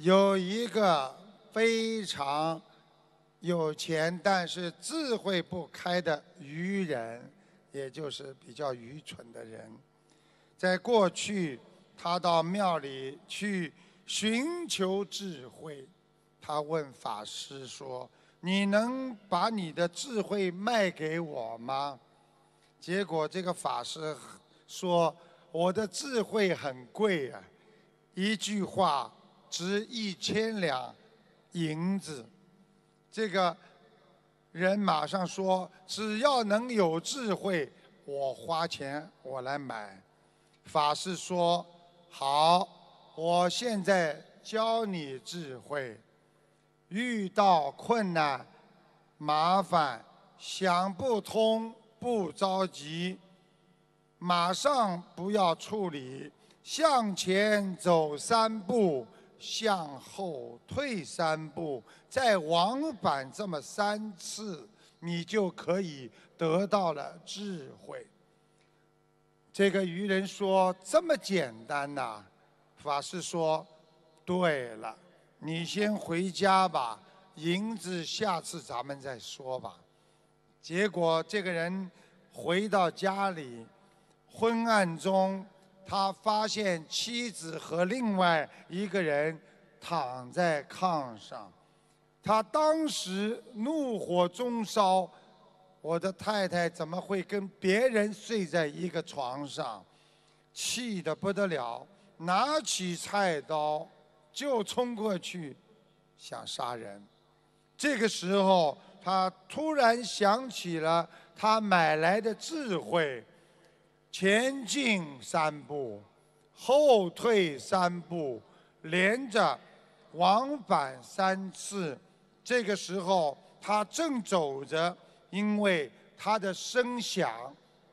有一个非常有钱，但是智慧不开的愚人，也就是比较愚蠢的人，在过去，他到庙里去寻求智慧。他问法师说：“你能把你的智慧卖给我吗？”结果这个法师说：“我的智慧很贵啊，一句话。”值一千两银子，这个人马上说：“只要能有智慧，我花钱我来买。”法师说：“好，我现在教你智慧。遇到困难、麻烦、想不通，不着急，马上不要处理，向前走三步。”向后退三步，再往返这么三次，你就可以得到了智慧。这个愚人说：“这么简单呐？”法师说：“对了，你先回家吧，银子下次咱们再说吧。”结果这个人回到家里，昏暗中。他发现妻子和另外一个人躺在炕上，他当时怒火中烧：“我的太太怎么会跟别人睡在一个床上？”气得不得了，拿起菜刀就冲过去想杀人。这个时候，他突然想起了他买来的智慧。前进三步，后退三步，连着往返三次。这个时候，他正走着，因为他的声响，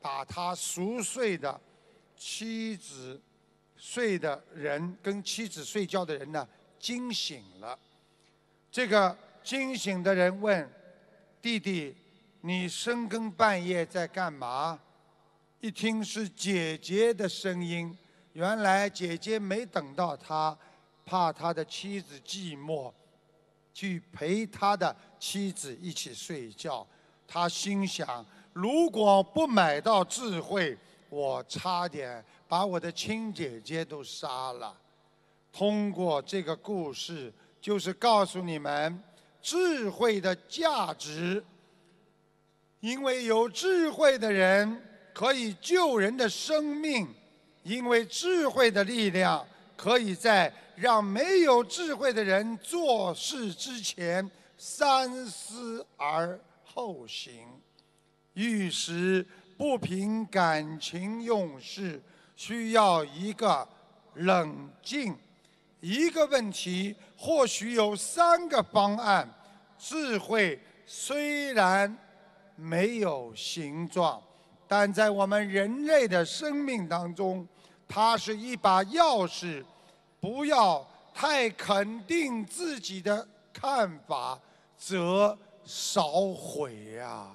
把他熟睡的妻子睡的人跟妻子睡觉的人呢惊醒了。这个惊醒的人问：“弟弟，你深更半夜在干嘛？”一听是姐姐的声音，原来姐姐没等到他，怕他的妻子寂寞，去陪他的妻子一起睡觉。他心想：如果不买到智慧，我差点把我的亲姐姐都杀了。通过这个故事，就是告诉你们智慧的价值。因为有智慧的人。可以救人的生命，因为智慧的力量可以在让没有智慧的人做事之前三思而后行。遇事不凭感情用事，需要一个冷静。一个问题或许有三个方案，智慧虽然没有形状。但在我们人类的生命当中，它是一把钥匙。不要太肯定自己的看法，则少悔呀。